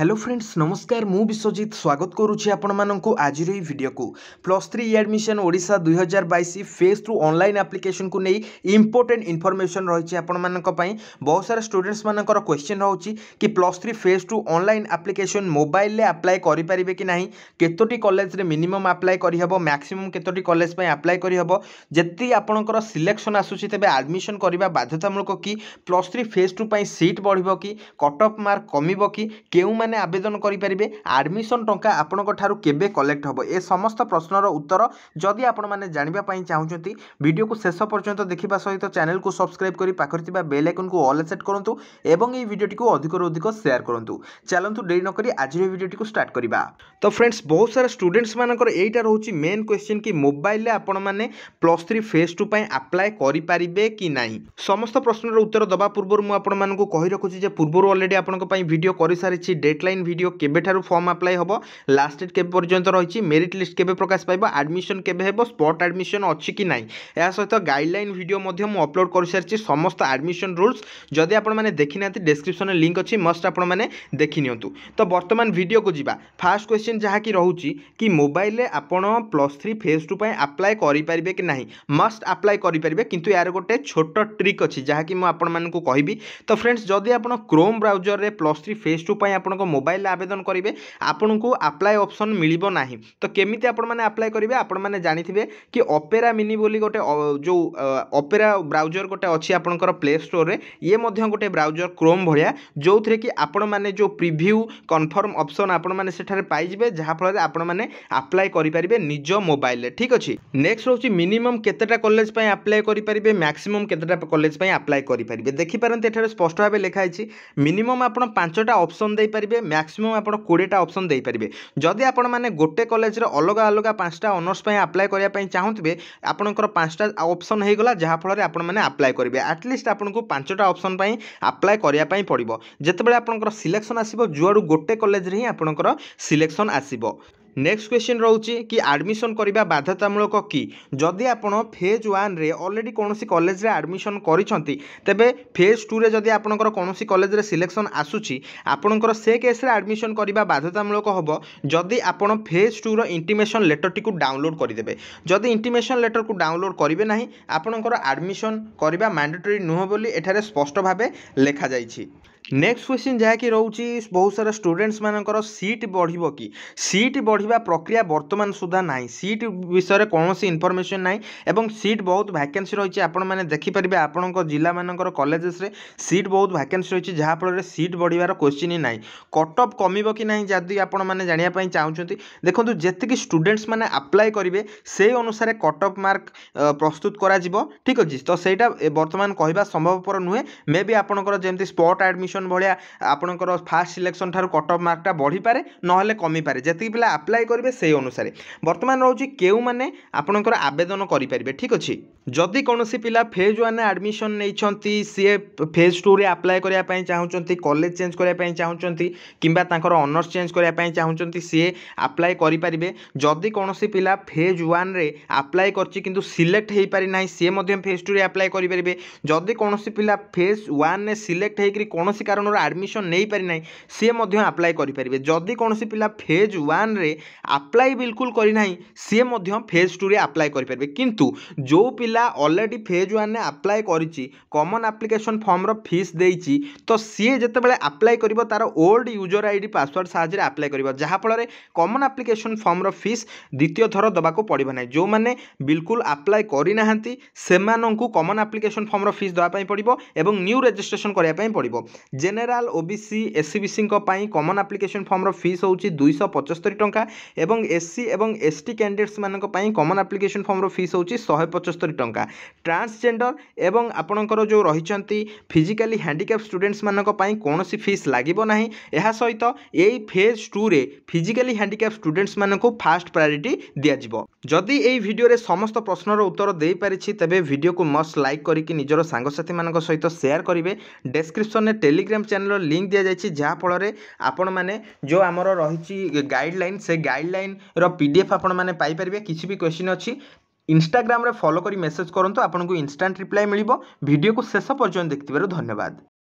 hello friends নমস্কার মু বিশ্বজিৎ স্বাগত করুছি আপনার আজির এই ভিডিওকু প্লস থ্রি এডমিশন ওড়শা দুই হাজার বাইশ ফেজ টু অনলাইন আপ্লিকেসন কু নেই ইম্পর্টেন্ট ইনফরমেসন রয়েছে আপনার বহু সারা স্টুডেন্টস মানকর কোশ্চেন রয়েছে কি plus three phase two online application মোবাইলে আপ্লাই করে পারে কি না কতটি কলেজে মিনিমম আপ্লাই করিহব ম্যাক্সিমম কতটি কলেজ আপ্লাই করিহব যেতে আপনার সিলেকশন আসুচি তেবে আডমিশন করা বাধ্যতামূলক কি plus three phase two seat বড় কি কট অফ মার্ক কমিব কি কেউ ମାନେ ଆବେଦନ କରିପାରିବେ ଆଡ଼ମିସନ୍ ଟଙ୍କା ଆପଣଙ୍କ ଠାରୁ କେବେ କଲେକ୍ଟ ହେବ ଏ ସମସ୍ତ ପ୍ରଶ୍ନର ଉତ୍ତର ଯଦି ଆପଣମାନେ ଜାଣିବା ପାଇଁ ଚାହୁଁଛନ୍ତି ଭିଡ଼ିଓକୁ ଶେଷ ପର୍ଯ୍ୟନ୍ତ ଦେଖିବା ସହିତ ଚ୍ୟାନେଲକୁ ସବସ୍କ୍ରାଇବ୍ କରି ପାଖରେ ଥିବା ବେଲ୍ ଆଇକନ୍କୁ ଅଲ୍ ସେଟ୍ କରନ୍ତୁ ଏବଂ ଏହି ଭିଡ଼ିଓଟିକୁ ଅଧିକରୁ ଅଧିକ ସେୟାର କରନ୍ତୁ ଚାଲନ୍ତୁ ଡେରି ନକରି ଆଜିର ଭିଡ଼ିଓଟିକୁ ଷ୍ଟାର୍ଟ କରିବା ତ ଫ୍ରେଣ୍ଡସ୍ ବହୁତ ସାରା ଷ୍ଟୁଡେଣ୍ଟସ୍ମାନଙ୍କର ଏଇଟା ରହୁଛି ମେନ୍ କ୍ୱେଶ୍ଚିନ୍ କି ମୋବାଇଲରେ ଆପଣମାନେ ପ୍ଲସ୍ ଥ୍ରୀ ଫେଜ୍ ଟୁ ପାଇଁ ଆପ୍ଲାଏ କରିପାରିବେ କି ନାହିଁ ସମସ୍ତ ପ୍ରଶ୍ନର ଉତ୍ତର ଦେବା ପୂର୍ବରୁ ମୁଁ ଆପଣମାନଙ୍କୁ କହି ରଖୁଛି ଯେ ପୂର୍ବରୁ ଅଲରେଡ଼ି ଆପଣଙ୍କ ପାଇଁ ଭିଡ଼ିଓ କରିସାରିଛି ଡେଟ୍ ডেডলাইন ভিডিও কেবেঠার ফর্ম আপ্লাই হব লাস্ট ডেট কেবে পর্যন্ত রয়েছে মেরিট লিষ্ট কেবে প্রকাশ পাইব আডমিশন কেবে হব স্পট আডমিশন অছি কি না ଏହା ସହିତ ଗାଇଡ଼ଲାଇନ୍ ଭିଡ଼ିଓ ମଧ୍ୟ ମୁଁ ଅପଲୋଡ଼ କରିସାରିଛି ସମସ୍ତ ଆଡ଼ମିସନ୍ ରୁଲ୍ସ ଯଦି ଆପଣମାନେ ଦେଖିନାହାନ୍ତି ଡେସ୍କ୍ରିପ୍ସନ୍ରେ ଲିଙ୍କ୍ ଅଛି ମଷ୍ଟ ଆପଣମାନେ ଦେଖିନିଅନ୍ତୁ ତ ବର୍ତ୍ତମାନ ଭିଡ଼ିଓକୁ ଯିବା ଫାର୍ଷ୍ଟ କ୍ୱେଶ୍ଚିନ୍ ଯାହାକି ରହୁଛି କି ମୋବାଇଲରେ ଆପଣ ପ୍ଲସ୍ ଥ୍ରୀ ଫେଜ୍ ଟୁ ପାଇଁ ଆପ୍ଲାଏ କରିପାରିବେ କି ନାହିଁ ମଷ୍ଟ ଆପ୍ଲାଏ କରିପାରିବେ କିନ୍ତୁ ଏହାର ଗୋଟେ ଛୋଟ ଟ୍ରିକ୍ ଅଛି ଯାହାକି ମୁଁ ଆପଣମାନଙ୍କୁ କହିବି ତ ଫ୍ରେଣ୍ଡସ୍ ଯଦି ଆପଣ କ୍ରୋମ୍ ବ୍ରାଉଜରରେ ପ୍ଲସ୍ ଥ୍ରୀ ଫେଜ୍ ଟୁ ପାଇଁ ଆପଣଙ୍କ মোবাইলে আবেদন করবে আপনার আপ্লায় অপসন মিলব না তো কেমি আপনার আপ্লায় করবে আপনার জাঁথিবে কি অপেরা মিনি বলে গোটে যে অপেরা ব্রাউজর গোটে অছি আপনার প্লে স্টোরে ইয়ে গোটে ব্রাউজর ক্রোম ভাইয়া যে কি আপনার যে প্রিভিউ কনফর্ম অপসন আপনার সেঠার পাইবে যাফলে আপনার আপ্লাই করে পারে নিজ মোবাইলে ঠিক আছে নেক্সট হচ্ছে মিনিমম কতটা কলেজ আপ্লাই করে পারে ম্যাক্সিমম কতটা কলেজ আপ্লাই করে পারে দেখিপারে এখানে স্পষ্ট ভাবে লেখা হয়েছে মিনিমম আপনার পাঁচটা অপসন দিয়ে ଦେଇପାରିବେ ମ୍ୟାକ୍ସିମମ୍ ଆପଣ କୋଡ଼ିଏଟା ଅପସନ୍ ଦେଇପାରିବେ ଯଦି ଆପଣମାନେ ଗୋଟେ କଲେଜରେ ଅଲଗା ଅଲଗା ପାଞ୍ଚଟା ଅନର୍ସ ପାଇଁ ଆପ୍ଲାଏ କରିବା ପାଇଁ ଚାହୁଁଥିବେ ଆପଣଙ୍କର ପାଞ୍ଚଟା ଅପସନ୍ ହୋଇଗଲା ଯାହାଫଳରେ ଆପଣମାନେ ଆପ୍ଲାଏ କରିବେ ଆଟଲିଷ୍ଟ ଆପଣଙ୍କୁ ପାଞ୍ଚଟା ଅପସନ୍ ପାଇଁ ଆପ୍ଲାଏ କରିବା ପାଇଁ ପଡ଼ିବ ଯେତେବେଳେ ଆପଣଙ୍କର ସିଲେକ୍ସନ୍ ଆସିବ ଯୁଆଡ଼ୁ ଗୋଟେ କଲେଜରେ ହିଁ ଆପଣଙ୍କର ସିଲେକ୍ସନ୍ ଆସିବ নেক্সট କ୍ୱେଶ୍ଚିନ୍ ରହୁଛି କି ଆଡ଼ମିସନ୍ କରିବା ବାଧ୍ୟତାମୂଳକ କି ଯଦି ଆପଣ ଫେଜ୍ ୱାନ୍ରେ ଅଲରେଡ଼ି କୌଣସି କଲେଜରେ ଆଡ଼ମିସନ୍ କରିଛନ୍ତି ତେବେ ଫେଜ୍ ଟୁରେ ଯଦି ଆପଣଙ୍କର କୌଣସି କଲେଜରେ ସିଲେକ୍ସନ୍ ଆସୁଛି ଆପଣଙ୍କର ସେ କେସ୍ରେ ଆଡ଼ମିସନ୍ କରିବା ବାଧ୍ୟତାମୂଳକ ହେବ ଯଦି ଆପଣ ଫେଜ୍ ଟୁର ଇଣ୍ଟିମେସନ୍ ଲେଟର୍ଟିକୁ ଡାଉନଲୋଡ଼୍ କରିଦେବେ ଯଦି ଇଣ୍ଟିମେସନ୍ ଲେଟର୍କୁ ଡାଉନଲୋଡ଼୍ କରିବେ ନାହିଁ ଆପଣଙ୍କର ଆଡ଼ମିସନ୍ କରିବା ମ୍ୟାଣ୍ଡେଟୋରୀ ନୁହେଁ ବୋଲି ଏଠାରେ ସ୍ପଷ୍ଟ ଭାବେ ଲେଖାଯାଇଛି ନେକ୍ସଟ କ୍ୱେଶ୍ଚିନ୍ ଯାହାକି ରହୁଛି ବହୁତ ସାରା ଷ୍ଟୁଡେଣ୍ଟସ୍ ମାନଙ୍କର ସିଟ୍ ବଢ଼ିବ କି ସିଟ୍ ବଢ଼ିବା ପ୍ରକ୍ରିୟା ବର୍ତ୍ତମାନ ସୁଦ୍ଧା ନାହିଁ ସିଟ୍ ବିଷୟରେ କୌଣସି ଇନଫର୍ମେସନ୍ ନାହିଁ ଏବଂ ସିଟ୍ ବହୁତ ଭ୍ୟାକେନ୍ସି ରହିଛି ଆପଣମାନେ ଦେଖିପାରିବେ ଆପଣଙ୍କ ଜିଲ୍ଲାମାନଙ୍କର କଲେଜେସରେ ସିଟ୍ ବହୁତ ଭ୍ୟାକେନ୍ସି ରହିଛି ଯାହାଫଳରେ ସିଟ୍ ବଢ଼ିବାର କ୍ୱେଶ୍ଚିନ୍ ହିଁ ନାହିଁ କଟ୍ ଅଫ୍ କମିବ କି ନାହିଁ ଯଦି ଆପଣମାନେ ଜାଣିବା ପାଇଁ ଚାହୁଁଛନ୍ତି ଦେଖନ୍ତୁ ଯେତିକି ଷ୍ଟୁଡେଣ୍ଟସ୍ ମାନେ ଆପ୍ଲାଏ କରିବେ ସେଇ ଅନୁସାରେ କଟ୍ ଅଫ୍ ମାର୍କ ପ୍ରସ୍ତୁତ କରାଯିବ ଠିକ୍ ଅଛି ତ ସେଇଟା ବର୍ତ୍ତମାନ କହିବା ସମ୍ଭବପର ନୁହେଁ ମେ ବି ଆପଣଙ୍କର ଯେମିତି ସ୍ପଟ୍ ଆଡ଼ମିସନ୍ ସିଲେକ୍ସନ୍ ଭଳିଆ ଆପଣଙ୍କର ଫାଷ୍ଟ ସିଲେକ୍ସନ୍ ଠାରୁ କଟ୍ ଅଫ୍ ମାର୍କଟା ବଢ଼ିପାରେ ନହେଲେ କମିପାରେ ଯେତିକି ପିଲା ଆପ୍ଲାଏ କରିବେ ସେହି ଅନୁସାରେ ବର୍ତ୍ତମାନ ରହୁଛି କେଉଁମାନେ ଆପଣଙ୍କର ଆବେଦନ କରିପାରିବେ ଠିକ୍ ଅଛି ଯଦି କୌଣସି ପିଲା ଫେଜ୍ ୱାନ୍ରେ ଆଡ଼ମିସନ୍ ନେଇଛନ୍ତି ସିଏ ଫେଜ୍ ଟୁରେ ଆପ୍ଲାଏ କରିବା ପାଇଁ ଚାହୁଁଛନ୍ତି କଲେଜ ଚେଞ୍ଜ କରିବା ପାଇଁ ଚାହୁଁଛନ୍ତି କିମ୍ବା ତାଙ୍କର ଅନର୍ସ ଚେଞ୍ଜ କରିବା ପାଇଁ ଚାହୁଁଛନ୍ତି ସିଏ ଆପ୍ଲାଏ କରିପାରିବେ ଯଦି କୌଣସି ପିଲା ଫେଜ୍ ୱାନ୍ରେ ଆପ୍ଲାଏ କରିଛି କିନ୍ତୁ ସିଲେକ୍ଟ ହୋଇପାରିନାହିଁ ସିଏ ମଧ୍ୟ ଫେଜ୍ ଟୁରେ ଆପ୍ଲାଏ କରିପାରିବେ ଯଦି କୌଣସି ପିଲା ଫେଜ୍ ୱାନ୍ରେ ସିଲେକ୍ଟ ହୋଇକରି କୌଣସି କାରଣରୁ ଆଡ଼ମିସନ୍ ନେଇପାରିନାହିଁ ସିଏ ମଧ୍ୟ ଆପ୍ଲାଏ କରିପାରିବେ ଯଦି କୌଣସି ପିଲା ଫେଜ୍ ୱାନ୍ରେ ଆପ୍ଲାଏ ବିଲକୁଲ କରିନାହିଁ ସିଏ ମଧ୍ୟ ଫେଜ୍ ଟୁରେ ଆପ୍ଲାଏ କରିପାରିବେ କିନ୍ତୁ ଯେଉଁ ପିଲା ଅଲରେଡ଼ି ଫେଜ୍ ୱାନ୍ରେ ଆପ୍ଲାଏ କରିଛି କମନ୍ ଆପ୍ଲିକେସନ୍ ଫର୍ମର ଫିସ୍ ଦେଇଛି ତ ସିଏ ଯେତେବେଳେ ଆପ୍ଲାଏ କରିବ ତା'ର old user I D password ସାହାଯ୍ୟରେ ଆପ୍ଲାଏ କରିବ ଯାହାଫଳରେ କମନ୍ ଆପ୍ଲିକେସନ୍ ଫର୍ମର ଫିସ୍ ଦ୍ୱିତୀୟ ଥର ଦେବାକୁ ପଡ଼ିବ ନାହିଁ ଯେଉଁମାନେ ବିଲକୁଲ ଆପ୍ଲାଏ କରିନାହାନ୍ତି ସେମାନଙ୍କୁ କମନ୍ ଆପ୍ଲିକେସନ୍ ଫର୍ମର ଫିସ୍ ଦେବା ପାଇଁ ପଡ଼ିବ ଏବଂ ନ୍ୟୁ ରେଜିଷ୍ଟ୍ରେସନ୍ କରିବା ପାଇଁ ପଡ଼ିବ ଜେନେରାଲ ଓବିସି ଏସ୍ସିବିସିଙ୍କ ପାଇଁ କମନ୍ ଆପ୍ଲିକେସନ୍ ଫର୍ମର ଫିସ୍ ହେଉଛି ଦୁଇଶହ ପଞ୍ଚସ୍ତରୀ ଟଙ୍କା ଏବଂ ଏସ୍ସି ଏବଂ ଏସ୍ଟି କ୍ୟାଣ୍ଡିଡେଟ୍ସମାନଙ୍କ ପାଇଁ କମନ୍ ଆପ୍ଲିକେସନ୍ ଫର୍ମର ଫିସ୍ ହେଉଛି ଶହେ ପଞ୍ଚସ୍ତରୀ ଟଙ୍କା ଟ୍ରାନ୍ସଜେଣ୍ଡର ଏବଂ ଆପଣଙ୍କର ଯେଉଁ ରହିଛନ୍ତି ଫିଜିକାଲି ହ୍ୟାଣ୍ଡିକ୍ୟାପ୍ ଷ୍ଟୁଡେଣ୍ଟସ୍ମାନଙ୍କ ପାଇଁ କୌଣସି ଫିସ୍ ଲାଗିବ ନାହିଁ ଏହା ସହିତ ଏହି ଫେଜ୍ ଟୁରେ ଫିଜିକାଲି ହ୍ୟାଣ୍ଡିକ୍ୟାପ୍ ଷ୍ଟୁଡେଣ୍ଟସ୍ମାନଙ୍କୁ ଫାଷ୍ଟ ପ୍ରାୟୋରିଟି ଦିଆଯିବ ଯଦି ଏହି ଭିଡ଼ିଓରେ ସମସ୍ତ ପ୍ରଶ୍ନର ଉତ୍ତର ଦେଇପାରିଛି ତେବେ ଭିଡ଼ିଓକୁ ମଷ୍ଟ ଲାଇକ୍ କରିକି ନିଜର ସାଙ୍ଗସାଥିମାନଙ୍କ ସହିତ ସେୟାର କରିବେ ଡେସ୍କ୍ରିପସନରେ ଟେଲି ଟେଲିଗ୍ରାମ ଚ୍ୟାନେଲର ଲିଙ୍କ୍ ଦିଆଯାଇଛି ଯାହାଫଳରେ ଆପଣମାନେ ଯେଉଁ ଆମର ରହିଛି ଗାଇଡ଼ଲାଇନ୍ ସେ ଗାଇଡ଼ଲାଇନ୍ର ପି ଡି ଏଫ୍ ଆପଣମାନେ ପାଇପାରିବେ କିଛି ବି କ୍ୱେଶ୍ଚିନ୍ ଅଛି ଇନଷ୍ଟାଗ୍ରାମରେ ଫଲୋ କରି ମେସେଜ୍ କରନ୍ତୁ ଆପଣଙ୍କୁ ଇନଷ୍ଟାଣ୍ଟ ରିପ୍ଲାଏ ମିଳିବ ଭିଡ଼ିଓକୁ ଶେଷ ପର୍ଯ୍ୟନ୍ତ ଦେଖିଥିବାରୁ ଧନ୍ୟବାଦ